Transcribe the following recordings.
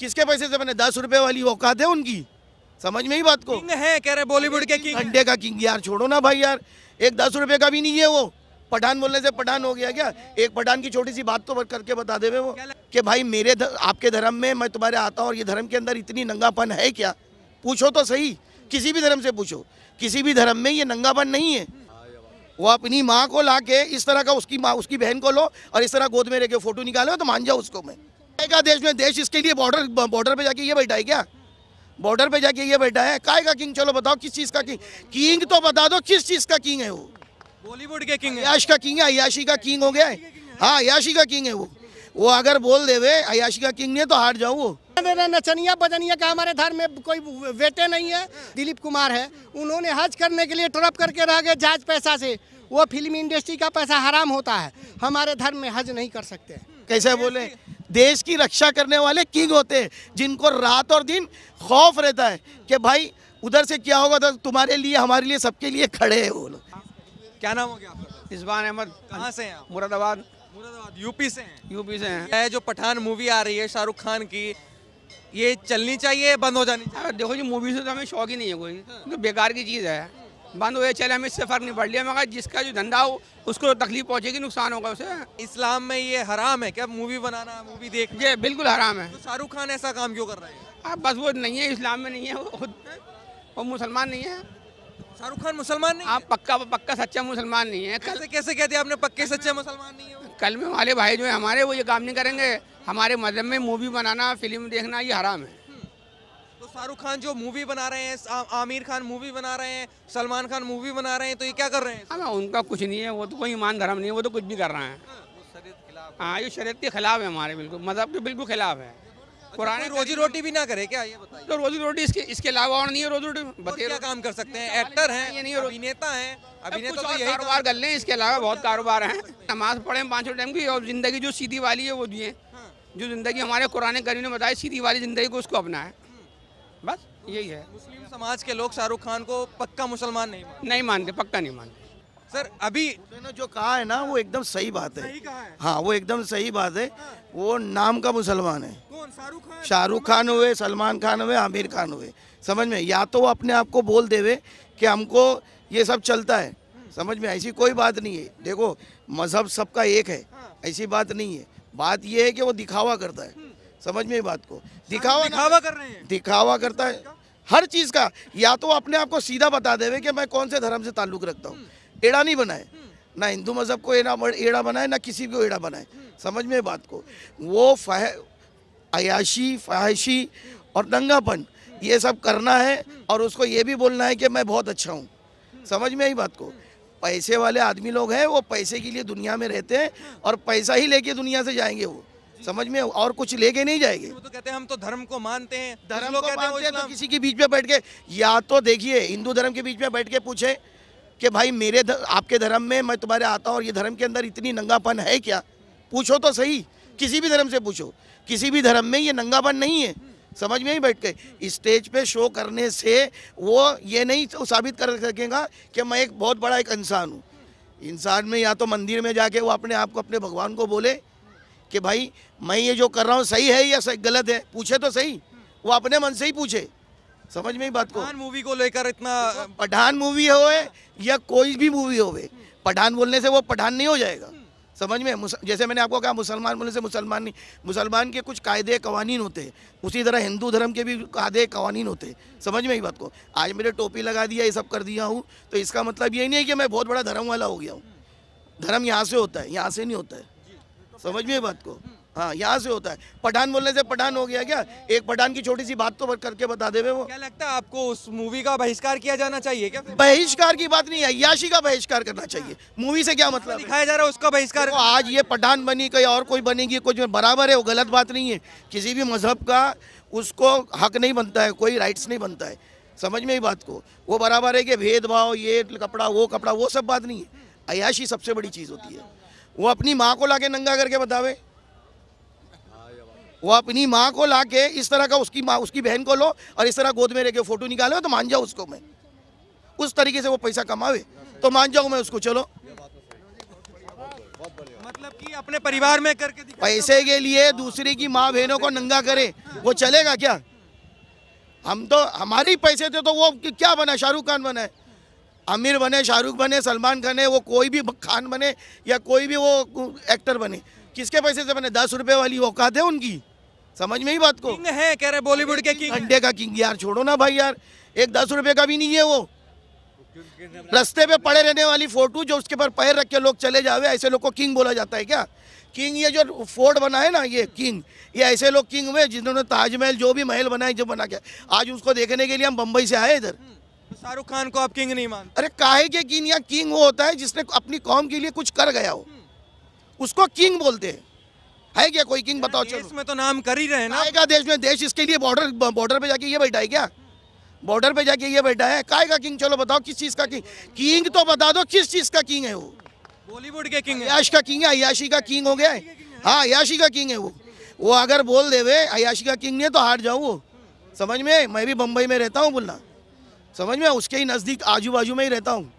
किसके पैसे से बने दस रुपए वाली औकात है उनकी समझ में ही बात को किंग है कह रहे बॉलीवुड के किंग अंडे का किंग यार छोड़ो ना भाई यार एक दस रुपए का भी नहीं है वो पठान बोलने से पठान हो गया क्या एक पठान की छोटी सी बात तो करके बता देवे वो कि भाई मेरे दर, आपके धर्म में मैं तुम्हारे आता हूँ और ये धर्म के अंदर इतनी नंगापन है क्या पूछो तो सही किसी भी धर्म से पूछो किसी भी धर्म में ये नंगापन नहीं है वो अपनी माँ को ला के इस तरह का उसकी माँ उसकी बहन को लो और इस तरह गोद में रह के फोटो निकालो तो मान जाओ उसको मैं आएगा देश में देश इसके लिए बॉर्डर बॉर्डर पे जाके ये बैठा है क्या बॉर्डर पे जाके ये बैठा है काय का किंग चलो बताओ किस चीज़ का किंग किंग तो बता दो किस चीज़ का किंग है वो बॉलीवुड के किंग अयाश का किंग है अयाशी का किंग हो गया है हाँ अयाशी का किंग है वो वो अगर बोल दे वे अयाशी का किंग ने तो हार जाओ वो मेरा नचनिया बजनिया का हमारे धर्म में कोई बेटे नहीं है दिलीप कुमार है उन्होंने हज करने के लिए ट्रप करके रह गए जायज पैसा से वो फिल्म इंडस्ट्री का पैसा हराम होता है हमारे धर्म में हज नहीं कर सकते कैसे बोले देश की रक्षा करने वाले किंग होते हैं जिनको रात और दिन खौफ रहता है कि भाई उधर से क्या होगा तो तुम्हारे लिए हमारे लिए सबके लिए खड़े हैं वो लोग क्या नाम हो गया आपका अहमद कहाँ से हैं मुरादाबाद मुरादाबाद यूपी से हैं यूपी से हैं जो पठान मूवी आ रही है शाहरुख खान की ये चलनी चाहिए बंद हो जानी चाहिए देखो जी मूवी से तो हमें शौक ही नहीं है कोई तो बेकार की चीज़ है बंद हुए चले हमें इससे फ़र्क नहीं पड़ लिया मगर जिसका जो धंधा हो उसको तो तकलीफ पहुँचेगी नुकसान होगा उसे इस्लाम में ये हराम है क्या मूवी बनाना मूवी देख ये बिल्कुल हराम है तो शाहरुख खान ऐसा काम क्यों कर रहे हैं आप बस वो नहीं है इस्लाम में नहीं है वो वो मुसलमान नहीं है शाहरुख खान मुसलमान नहीं आप पक्का पक्का सच्चा मुसलमान नहीं है कैसे कैसे कहते आपने पक्के सच्चा मुसलमान नहीं है कल में वाले भाई जो है हमारे वो ये काम नहीं करेंगे हमारे मजहब में मूवी बनाना फिल्म देखना ये हराम है शाहरुख खान जो मूवी बना रहे हैं आमिर खान मूवी बना रहे हैं सलमान खान मूवी बना रहे हैं तो ये क्या कर रहे हैं हाँ उनका कुछ नहीं है वो तो कोई ईमान धर्म नहीं है वो तो कुछ भी कर रहे हैं हाँ, हाँ ये शरीत के खिलाफ है हमारे बिल्कुल मजहब के बिल्कुल खिलाफ है अच्छा, पुराने रोजी रोटी भी ना करे क्या ये बताइए तो रोजी रोटी इसके इसके अलावा और नहीं है रोजी रोटी बतेर क्या काम कर सकते हैं एक्टर तो हैं ये नहीं अभिनेता हैं अभिनेता तो यही कारोबार कर लें इसके अलावा बहुत कारोबार हैं नमाज पढ़े पाँचों टाइम की और ज़िंदगी जो सीधी वाली है वो दिए हाँ। जो ज़िंदगी हमारे कुरान करीम ने बताया सीधी वाली ज़िंदगी को उसको अपना है बस यही है मुस्लिम समाज के लोग शाहरुख खान को पक्का मुसलमान नहीं मानते नहीं मानते पक्का नहीं मानते सर अभी ने जो कहा है ना वो एकदम सही बात है, सही है। हाँ वो एकदम सही बात है हाँ। वो नाम का मुसलमान है शाहरुख खान हुए सलमान खान हुए आमिर खान हुए समझ में या तो वो अपने आप को बोल देवे कि हमको ये सब चलता है समझ में ऐसी कोई बात नहीं है देखो मज़हब सबका एक है हाँ। ऐसी बात नहीं है बात ये है कि वो दिखावा करता है समझ में बात को दिखावा दिखावा कर रहे हैं दिखावा करता है हर चीज़ का या तो अपने आप को सीधा बता देवे कि मैं कौन से धर्म से ताल्लुक रखता हूँ हम्म। एड़ा नहीं बनाए हम्म। ना हिंदू मज़हब को एड़ा एड़ा बनाए ना किसी को एड़ा बनाए हम्म। समझ में बात को वो फह अयाशी फहाशी और दंगापन ये सब करना है और उसको ये भी बोलना है कि मैं बहुत अच्छा हूँ समझ में आई बात को पैसे वाले आदमी लोग हैं वो पैसे के लिए दुनिया में रहते हैं और पैसा ही लेके दुनिया से जाएंगे वो समझ में और कुछ लेके नहीं जाएंगे तो कहते हैं हम तो धर्म को मानते हैं धर्म को मानते हैं तो किसी के बीच में बैठ के या तो देखिए हिंदू धर्म के बीच में बैठ के पूछे कि भाई मेरे धर, आपके धर्म में मैं तुम्हारे आता हूँ और ये धर्म के अंदर इतनी नंगापन है क्या पूछो तो सही किसी भी धर्म से पूछो किसी भी धर्म में ये नंगापन नहीं है समझ में ही बैठ गए स्टेज पे शो करने से वो ये नहीं तो साबित कर सकेगा कि मैं एक बहुत बड़ा एक इंसान हूँ इंसान में या तो मंदिर में जाके वो अपने आप को अपने भगवान को बोले कि भाई मैं ये जो कर रहा हूँ सही है या सही गलत है पूछे तो सही वो अपने मन से ही पूछे समझ में ही बात को मूवी को लेकर इतना पठान मूवी हो या कोई भी मूवी हो पठान बोलने से वो पठान नहीं हो जाएगा समझ में जैसे मैंने आपको कहा मुसलमान बोलने से मुसलमान नहीं मुसलमान के कुछ कायदे कवानीन होते हैं उसी तरह हिंदू धर्म के भी कायदे कवानीन होते हैं समझ में ही बात को आज मेरे टोपी लगा दिया ये सब कर दिया हूँ तो इसका मतलब ये नहीं है कि मैं बहुत बड़ा धर्म वाला हो गया हूँ धर्म यहाँ से होता है यहाँ से नहीं होता है समझ में बात को हाँ यहाँ से होता है पठान बोलने से पठान हो गया क्या एक पठान की छोटी सी बात तो करके बता देवे वो क्या लगता है आपको उस मूवी का बहिष्कार किया जाना चाहिए क्या बहिष्कार की बात नहीं है याशी का बहिष्कार करना चाहिए मूवी से क्या मतलब दिखाया जा रहा है उसका बहिष्कार तो आज ये पठान बनी कहीं और कोई बनेगी कुछ बराबर है वो गलत बात नहीं है किसी भी मजहब का उसको हक नहीं बनता है कोई राइट्स नहीं बनता है समझ में ही बात को वो बराबर है कि भेदभाव ये कपड़ा वो कपड़ा वो सब बात नहीं है अयाशी सबसे बड़ी चीज़ होती है वो अपनी माँ को लाके नंगा करके बतावे वो अपनी माँ को लाके इस तरह का उसकी माँ उसकी बहन को लो और इस तरह गोद में रह के फोटो निकाले तो मान जाओ उसको मैं उस तरीके से वो पैसा कमावे तो मान जाओ मैं उसको चलो मतलब कि अपने परिवार में करके पैसे के लिए दूसरे की माँ बहनों को नंगा करे वो चलेगा क्या हम तो हमारे ही पैसे थे तो वो क्या बना शाहरुख खान बना है आमिर बने शाहरुख बने सलमान खान है वो कोई भी खान बने या कोई भी वो एक्टर बने किसके पैसे से बने दस रुपए वाली औकात है उनकी समझ में ही बात को है कह रहे बॉलीवुड के किंग अंडे का किंग यार छोड़ो ना भाई यार एक दस रुपए का भी नहीं है वो रस्ते पे पड़े रहने वाली फोटो जो उसके पर पैर रख के लोग चले जावे ऐसे लोग को किंग बोला जाता है क्या किंग ये जो फोर्ट बना है ना ये किंग ये ऐसे लोग किंग हुए जिन्होंने ताजमहल जो भी महल बनाए जो बना के आज उसको देखने के लिए हम बम्बई से आए इधर शाहरुख खान को आप किंग नहीं मानते अरे काहे के किंग या किंग वो होता है जिसने अपनी कौम के लिए कुछ कर गया हो हम्म। उसको किंग बोलते हैं है क्या कोई किंग बताओ चलो इसमें तो नाम कर ही रहे ना देश में देश इसके लिए बॉर्डर बॉर्डर पे जाके ये बैठा है क्या बॉर्डर पे जाके ये बैठा है काय का किंग चलो बताओ किस चीज़ का किंग किंग तो बता दो किस चीज़ का किंग है वो बॉलीवुड के किंग अयाश का किंग है अयाशी का किंग हो गया है हाँ अयाशी का किंग है वो वो अगर बोल देवे अयाशी का किंग नहीं है तो हार जाऊँ वो समझ में मैं भी बम्बई में रहता हूँ बोलना समझ में उसके ही नज़दीक आजू बाजू में ही रहता हूँ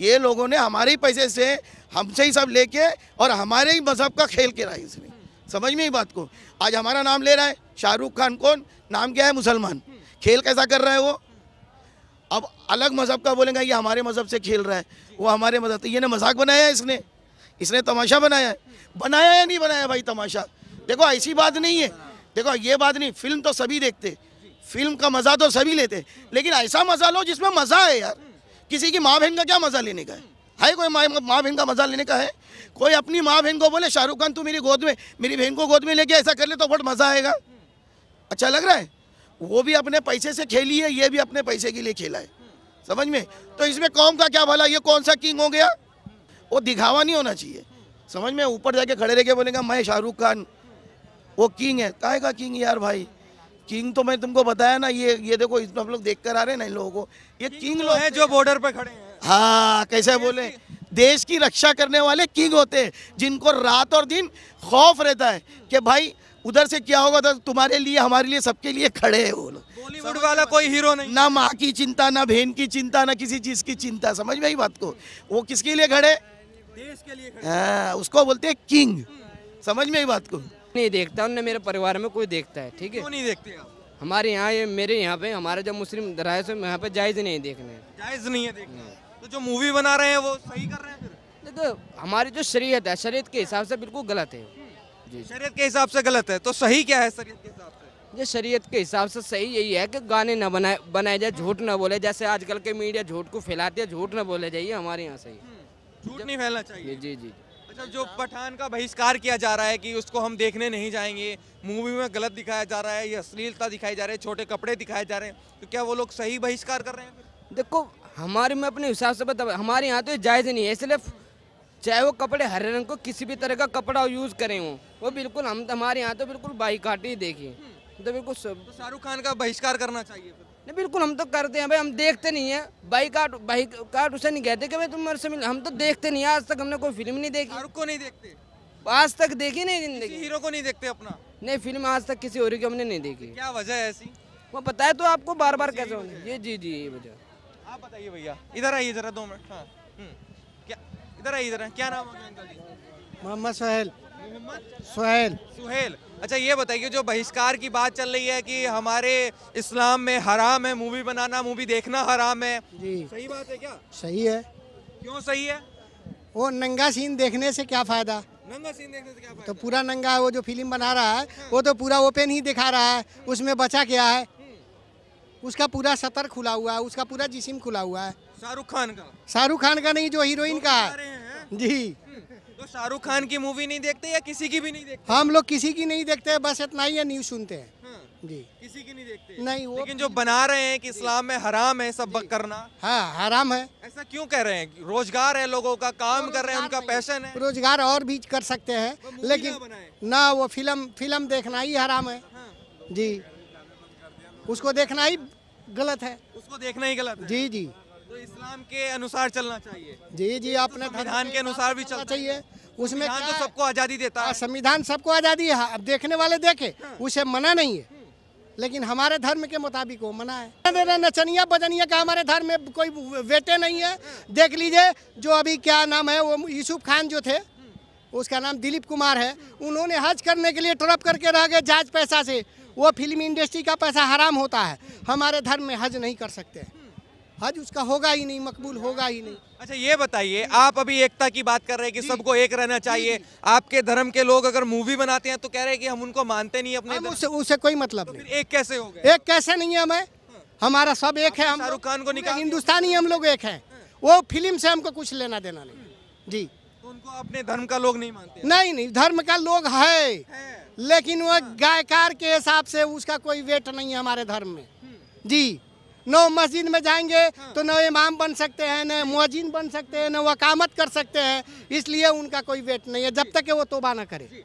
ये लोगों ने हमारे ही पैसे से हमसे ही सब लेके और हमारे ही मजहब का खेल रहा है इसने समझ में ही बात को आज हमारा नाम ले रहा है शाहरुख खान कौन नाम क्या है मुसलमान खेल कैसा कर रहा है वो अब अलग मज़हब का बोलेंगे ये हमारे मज़हब से खेल रहा है वो हमारे मज़हब ये ने मजाक बनाया है इसने इसने तमाशा बनाया है बनाया या नहीं बनाया भाई तमाशा देखो ऐसी बात नहीं है देखो ये बात नहीं फिल्म तो सभी देखते फिल्म का मज़ा तो सभी लेते हैं लेकिन ऐसा मज़ा लो जिसमें मज़ा है यार किसी की माँ बहन का क्या मज़ा लेने का है है कोई माँ माँ बहन का मज़ा लेने का है कोई अपनी माँ बहन को बोले शाहरुख खान तू मेरी गोद में मेरी बहन को गोद में लेके ऐसा कर ले तो बहुत मज़ा आएगा अच्छा लग रहा है वो भी अपने पैसे से खेली है ये भी अपने पैसे के लिए खेला है समझ में तो इसमें कौम का क्या भला ये कौन सा किंग हो गया वो दिखावा नहीं होना चाहिए समझ में ऊपर जाके खड़े रह के बोलेगा मैं शाहरुख खान वो किंग है काहे का किंग यार भाई किंग तो मैं तुमको बताया ना ये ये देखो इसमें हम लोग देख कर आ रहे हैं ना इन लोगों को ये किंग, किंग तो लोग हैं जो बॉर्डर पर खड़े हैं हाँ कैसे बोले देश की रक्षा करने वाले किंग होते हैं जिनको रात और दिन खौफ रहता है कि भाई उधर से क्या होगा तो तुम्हारे लिए हमारे लिए सबके लिए खड़े हैं वो लोग बॉलीवुड वाला कोई हीरो नहीं ना माँ की चिंता ना बहन की चिंता ना किसी चीज़ की चिंता समझ में आई बात को वो किसके लिए खड़े देश के लिए खड़े। हाँ, उसको बोलते हैं किंग समझ में आई बात को नहीं देखता उन मेरे परिवार में कोई देखता है ठीक है नहीं देखते आप हमारे यहाँ ये मेरे यहाँ पे हमारे जो मुस्लिम राय से यहाँ पे जायज़ नहीं देखने जायज़ नहीं है देखने तो जो मूवी बना रहे हैं वो सही कर रहे हैं फिर देखो हमारी जो शरीयत है शरीयत के हिसाब से बिल्कुल गलत है जी शरीयत के हिसाब से गलत है तो सही क्या है शरीयत के हिसाब से ये शरीयत के हिसाब से सही यही है कि गाने ना बनाए बनाए जाए झूठ ना बोले जैसे आजकल के मीडिया झूठ को फैलाती है झूठ ना बोले जाइए हमारे यहाँ सही हम्म, झूठ नहीं फैलना चाहिए जी जी अच्छा जो पठान का बहिष्कार किया जा रहा है कि उसको हम देखने नहीं जाएंगे मूवी में गलत दिखाया जा रहा है ये अश्लीलता दिखाई जा रही है छोटे कपड़े दिखाए जा रहे हैं तो क्या वो लोग सही बहिष्कार कर रहे हैं देखो हमारे में अपने हिसाब से बता हमारे यहाँ तो जायज़ नहीं है इसलिए चाहे वो कपड़े हरे रंग को किसी भी तरह का कपड़ा यूज़ करें वो वो बिल्कुल हम हमारे यहाँ तो बिल्कुल बाइकाट ही देखें हम्म। तो बिल्कुल तो शाहरुख खान का बहिष्कार करना चाहिए नहीं बिल्कुल हम तो करते हैं भाई हम देखते नहीं है बाई काट उसे नहीं कहते कि भाई तुम मेरे से मिल हम तो देखते नहीं आज तक हमने कोई फिल्म नहीं देखी को नहीं देखते आज तक देखी नहीं जिंदगी हीरो को नहीं देखते अपना नहीं फिल्म आज तक किसी और की हमने नहीं देखी क्या वजह है ऐसी वो बताया तो आपको बार बार कैसे होने ये जी जी ये वजह आप बताइए भैया इधर आइए जरा दो मिनट हाँ हम्म। क्या इधर आइए इधर क्या नाम मोहम्मद सहेल सुहेल सुहेल अच्छा ये बताइए जो बहिष्कार की बात चल रही है कि हमारे इस्लाम में हराम है मूवी बनाना मूवी देखना हराम है जी सही बात है क्या सही है क्यों सही है वो नंगा सीन देखने से क्या फायदा नंगा सीन देखने से क्या फायदा? तो पूरा नंगा वो जो फिल्म बना रहा है हाँ। वो तो पूरा ओपन ही दिखा रहा है उसमें बचा क्या है हम्म। उसका पूरा सतर खुला हुआ है उसका पूरा जिसम खुला हुआ है शाहरुख खान का शाहरुख खान का नहीं जो हीरोइन का है जी तो शाहरुख खान की मूवी नहीं देखते या किसी की भी नहीं देखते हम लोग किसी की नहीं देखते बस इतना ही न्यूज सुनते हैं हाँ, जी किसी की नहीं देखते नहीं वो लेकिन जो बना रहे हैं कि इस्लाम में हराम है सब करना हाँ हराम है ऐसा क्यों कह रहे हैं रोजगार है लोगों का काम कर रहे हैं उनका पैशन है रोजगार और भी कर सकते हैं लेकिन ना वो फिल्म फिल्म देखना ही हराम है हाँ। जी उसको देखना ही गलत है उसको देखना ही गलत जी जी तो इस्लाम के अनुसार चलना चाहिए जी जी आपने संविधान के अनुसार भी चलना चाहिए उसमें तो सबको आज़ादी देता हाँ, है संविधान सबको आज़ादी है अब देखने वाले देखे हाँ। उसे मना नहीं है लेकिन हमारे धर्म के मुताबिक वो मना है नचनिया बजनिया का हमारे धर्म में कोई बेटे नहीं है देख लीजिए जो अभी क्या नाम है वो यूसुफ खान जो थे उसका नाम दिलीप कुमार है उन्होंने हज करने के लिए ट्रप करके रह गए जाज पैसा से वो फिल्म इंडस्ट्री का पैसा हराम होता है हमारे धर्म में हज नहीं कर सकते हज उसका होगा ही नहीं मकबूल होगा ही नहीं अच्छा ये बताइए आप अभी एकता की बात कर रहे हैं कि सबको एक रहना चाहिए आपके धर्म के लोग अगर मूवी बनाते हैं तो कह रहे हैं कि हम उनको मानते नहीं अपने उसे, उसे कोई मतलब तो नहीं एक कैसे हो गए एक कैसे नहीं है हमें हमारा सब एक है शाहरुख खान को निकाल हिंदुस्तानी हम लोग एक है हाँ। वो फिल्म से हमको कुछ लेना देना नहीं जी तो उनको अपने धर्म का लोग नहीं मानते नहीं नहीं धर्म का लोग है लेकिन वो हाँ। गायकार के हिसाब से उसका कोई वेट नहीं है हमारे धर्म में हम्म। जी न मस्जिद में जाएंगे हाँ। तो न इमाम बन सकते हैं न मुआजिन बन सकते हैं न वकामत कर सकते हैं हम्म। इसलिए उनका कोई वेट नहीं है जब तक वो तोबा ना करे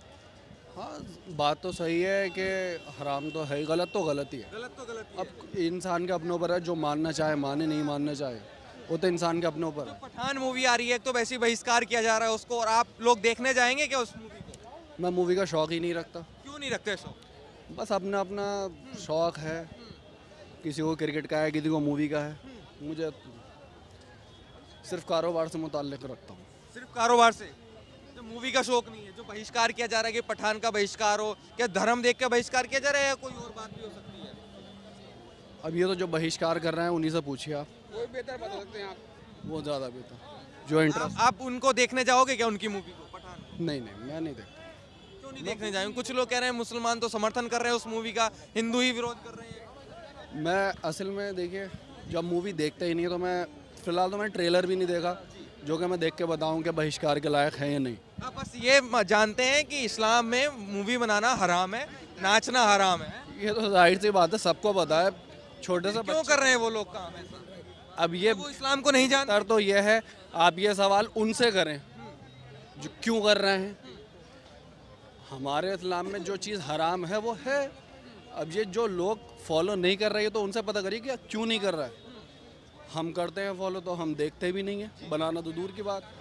हाँ बात तो सही है कि हराम तो है गलत तो गलत ही है गलत तो गलत ही अब इंसान के अपने ऊपर है जो मानना चाहे माने नहीं मानना चाहे वो तो इंसान के अपने ऊपर तो पठान मूवी आ रही है तो वैसे ही बहिष्कार किया जा रहा है उसको और आप लोग देखने जाएंगे क्या उस मूवी को मैं मूवी का शौक ही नहीं रखता क्यों नहीं रखते शौक बस अपना अपना हम्म। शौक है किसी को क्रिकेट का है किसी को मूवी का है मुझे सिर्फ कारोबार से मुतल रखता हूँ सिर्फ कारोबार से तो मूवी का शौक नहीं है जो बहिष्कार किया जा रहा है कि पठान का बहिष्कार हो क्या धर्म देख के बहिष्कार किया जा रहा है या कोई और बात भी हो सकती है अब ये तो जो बहिष्कार कर रहे हैं उन्हीं से पूछिए आप वो बेहतर बता सकते हैं आप वो ज़्यादा बेहतर जो इंटरेस्ट आप उनको देखने जाओगे क्या उनकी मूवी को पठान नहीं नहीं मैं नहीं देखता क्यों नहीं देखने जाएंगे कुछ लोग कह रहे हैं मुसलमान तो समर्थन कर रहे हैं उस मूवी का हिंदू ही विरोध कर रहे हैं मैं असल में देखिए जब मूवी देखते ही नहीं है तो मैं फिलहाल तो मैं ट्रेलर भी नहीं देखा जो कि मैं देख के बताऊं कि बहिष्कार के लायक है या नहीं आप हाँ, बस ये जानते हैं कि इस्लाम में मूवी बनाना हराम है नाचना हराम है ये तो जाहिर सी बात है सबको पता है छोटे से क्यों कर रहे हैं वो लोग काम ऐसा अब ये तो इस्लाम को नहीं जानते तो ये है आप ये सवाल उनसे करें जो क्यों कर रहे हैं हमारे इस्लाम में जो चीज़ हराम है वो है अब ये जो लोग फॉलो नहीं कर रहे हैं तो उनसे पता करिए कि क्यों नहीं कर रहा है हम करते हैं फॉलो तो हम देखते भी नहीं हैं बनाना तो दूर की बात